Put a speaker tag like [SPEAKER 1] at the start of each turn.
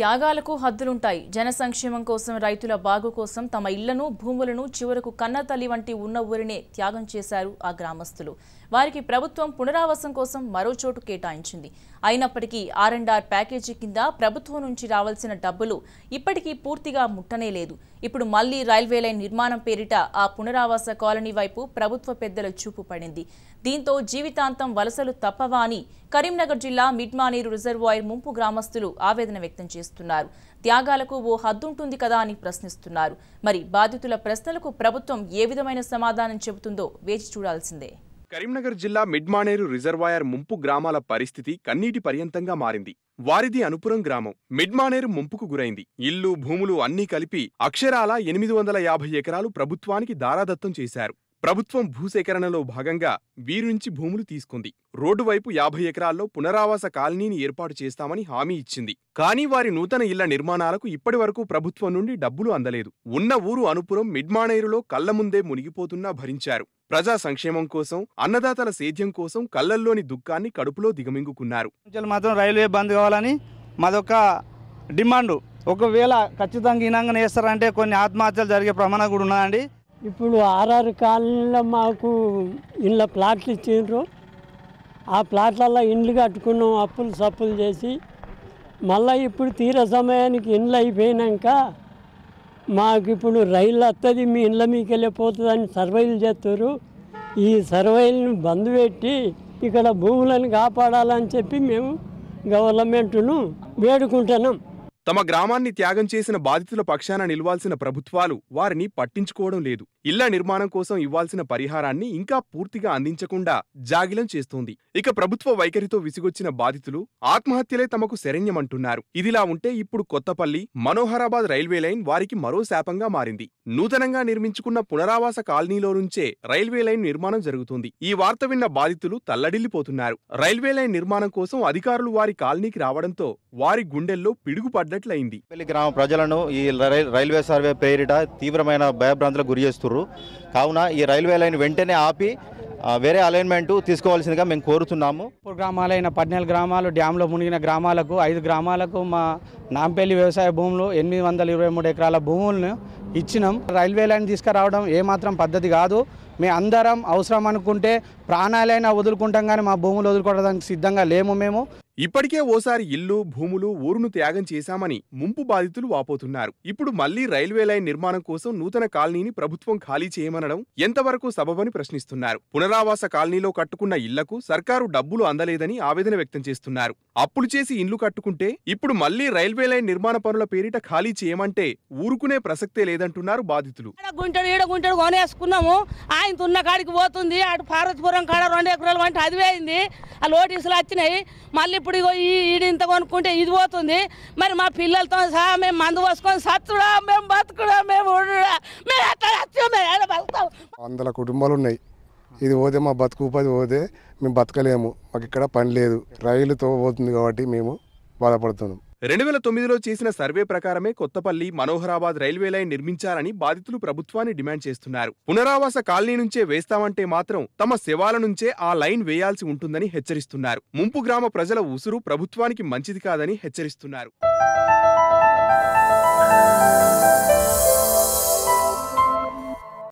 [SPEAKER 1] త్యాగాలకు హద్దులుంటాయి జన సంక్షేమం కోసం రైతుల బాగు కోసం తమ ఇళ్లను భూములను చివరకు కన్నతల్లి వంటి ఉన్న ఊరినే త్యాగం చేశారు ఆ గ్రామస్తులు వారికి ప్రభుత్వం పునరావాసం కోసం మరో చోటు కేటాయించింది అయినప్పటికీ ఆర్ అండ్ ఆర్ ప్యాకేజీ కింద ప్రభుత్వం నుంచి రావాల్సిన డబ్బులు ఇప్పటికీ పూర్తిగా ముట్టనే లేదు ఇప్పుడు మళ్లీ రైల్వే లైన్ నిర్మాణం పేరిట ఆ పునరావాస కాలనీ వైపు ప్రభుత్వ పెద్దల చూపు పడింది దీంతో జీవితాంతం వలసలు తప్పవా అని కరీంనగర్ జిల్లా మిడ్మానేరు రిజర్వాయర్ ముంపు గ్రామస్తులు ఆవేదన వ్యక్తం చేస్తున్నారు త్యాగాలకు ఓ హద్దుంటుంది కదా అని ప్రశ్నిస్తున్నారు మరి బాధితుల ప్రశ్నలకు ప్రభుత్వం ఏ విధమైన సమాధానం చెబుతుందో వేచి చూడాల్సిందే
[SPEAKER 2] కరీంనగర్ జిల్లా మిడ్మానేరు రిజర్వాయర్ ముంపు గ్రామాల పరిస్థితి కన్నీటి పర్యంతంగా మారింది వారిది అనుపురం గ్రామం మిడ్మానేరు ముంపుకు గురైంది ఇల్లు భూములు అన్నీ కలిపి అక్షరాల ఎనిమిది వందల యాభై ఎకరాలు ప్రభుత్వానికి దారాదత్తం చేశారు ప్రభుత్వం భూసేకరణలో భాగంగా వీరుంచి భూములు తీసుకుంది రోడ్డు వైపు యాభై ఎకరాల్లో పునరావాస కాలనీని ఏర్పాటు చేస్తామని హామీ ఇచ్చింది కానీ వారి నూతన ఇళ్ల నిర్మాణాలకు ఇప్పటివరకు ప్రభుత్వం నుండి డబ్బులు అందలేదు ఉన్న ఊరు అనుపురం మిడ్మానేరులో కళ్ల ముందే మునిగిపోతున్నా భరించారు ప్రజా సంక్షేమం కోసం అన్నదాతల సేద్యం కోసం కళ్ళల్లోని దుఃఖాన్ని కడుపులో దిగమింగుకున్నారు
[SPEAKER 3] మాత్రం రైల్వే బంద్ కావాలని మాదొక డిమాండ్ ఒకవేళ ఖచ్చితంగా ఇనాంగన వేస్తారంటే కొన్ని ఆత్మహత్యలు జరిగే ప్రమాణం కూడా ఉన్నదండి ఇప్పుడు ఆర్ఆర్ కాలంలో మాకు ఇండ్ల ప్లాట్లు ఇచ్చిండ్రు ఆ ప్లాట్లలో ఇండ్లు కట్టుకున్నాం అప్పులు సప్పులు చేసి మళ్ళీ ఇప్పుడు తీర సమయానికి ఇండ్లు అయిపోయినాక మాకు ఇప్పుడు రైలు వస్తుంది మీ ఇండ్ల మీకు వెళ్ళిపోతుందని సర్వేలు చేస్తారు ఈ సర్వేలను బంద్ పెట్టి ఇక్కడ భూములను కాపాడాలని చెప్పి మేము గవర్నమెంట్ను వేడుకుంటున్నాం
[SPEAKER 2] తమ గ్రామాన్ని త్యాగం చేసిన బాధితుల పక్షాన నిలవాల్సిన ప్రభుత్వాలు వారిని పట్టించుకోవడం లేదు ఇళ్ల నిర్మాణం కోసం ఇవ్వాల్సిన పరిహారాన్ని ఇంకా పూర్తిగా అందించకుండా జాగిలం చేస్తోంది ఇక ప్రభుత్వ వైఖరితో విసిగొచ్చిన బాధితులు ఆత్మహత్యలే తమకు శరణ్యమంటున్నారు ఇదిలా ఉంటే ఇప్పుడు కొత్తపల్లి మనోహరాబాద్ రైల్వే లైన్ వారికి మరో శాపంగా మారింది నూతనంగా నిర్మించుకున్న పునరావాస కాలనీలో నుంచే రైల్వే లైన్ నిర్మాణం జరుగుతుంది ఈ వార్త విన్న బాధితులు తల్లడిల్లిపోతున్నారు రైల్వే లైన్ నిర్మాణం కోసం అధికారులు వారి కాలనీకి రావడంతో వారి గుండెల్లో పిడుగుపడ్డ పడ్డట్లయింది
[SPEAKER 3] గ్రామ ప్రజలను ఈ రైల్వే సర్వే పేరిట తీవ్రమైన భయభ్రాంతులకు గురి చేస్తున్నారు కావున ఈ రైల్వే లైన్ వెంటనే ఆపి వేరే అలైన్మెంట్ తీసుకోవాల్సిందిగా మేము కోరుతున్నాము గ్రామాలైన పద్నాలుగు గ్రామాలు డ్యాంలో మునిగిన గ్రామాలకు ఐదు గ్రామాలకు మా నాంపల్లి వ్యవసాయ భూములు ఎనిమిది వందల ఇరవై మూడు ఎకరాల భూములను ఇచ్చినాం రైల్వే లైన్ తీసుకురావడం ఏమాత్రం పద్ధతి కాదు మేము అందరం అవసరం అనుకుంటే ప్రాణాలైనా వదులుకుంటాం కానీ మా భూములు వదులుకోవడానికి సిద్ధంగా లేము మేము ఇప్పటికే ఓసారి ఇల్లు భూములు ఊరును త్యాగం
[SPEAKER 2] చేశామని ముంపు బాధితులు వాపోతున్నారు ఇప్పుడు మళ్లీ రైల్వే లైన్ నిర్మాణం కోసం నూతన కాలనీని ప్రభుత్వం ఖాళీ చేయమనడం ఎంతవరకు సబబని ప్రశ్నిస్తున్నారు పునరావాస కాలనీలో కట్టుకున్న ఇళ్లకు సర్కారు డబ్బులు అందలేదని ఆవేదన వ్యక్తం చేస్తున్నారు అప్పులు చేసి ఇండ్లు కట్టుకుంటే ఇప్పుడు మళ్లీ రైల్వే లైన్ నిర్మాణ పనుల పేరిట ఖాళీ చేయమంటే ఊరుకునే ప్రసక్తే లేదంటున్నారు బాధితులు
[SPEAKER 1] గుంటడు ఉన్న కాడికి పోతుంది అటు పార్వతీపురం కాడ రెండు ఎకరాలు అంటే అది ఆ లోటీసులు వచ్చినాయి మళ్ళీ ఇప్పుడు ఇగో ఈడు ఇంత కొనుక్కుంటే ఇది పోతుంది మరి మా పిల్లలతో సహా మేము మందు పోసుకొని సత్తుడా మేము బతుకుడా మేము
[SPEAKER 2] మేము వందల కుటుంబాలు ఉన్నాయి ఇది పోతే మా బతుకు ఉపాధి పోతే మేము బతకలేము మాకు ఇక్కడ పని లేదు రైలుతో పోతుంది కాబట్టి మేము బాధపడుతున్నాం రెండు వేల తొమ్మిదిలో చేసిన సర్వే ప్రకారమే కొత్తపల్లి మనోహరాబాద్ రైల్వే లైన్ నిర్మించాలని బాధితులు ప్రభుత్వాన్ని డిమాండ్ చేస్తున్నారు పునరావాస కాలనీ నుంచే వేస్తామంటే మాత్రం తమ శివాల నుంచే ఆ లైన్ వేయాల్సి ఉంటుందని హెచ్చరిస్తున్నారు ముంపు గ్రామ ప్రజల ఉసురు ప్రభుత్వానికి మంచిది కాదని హెచ్చరిస్తున్నారు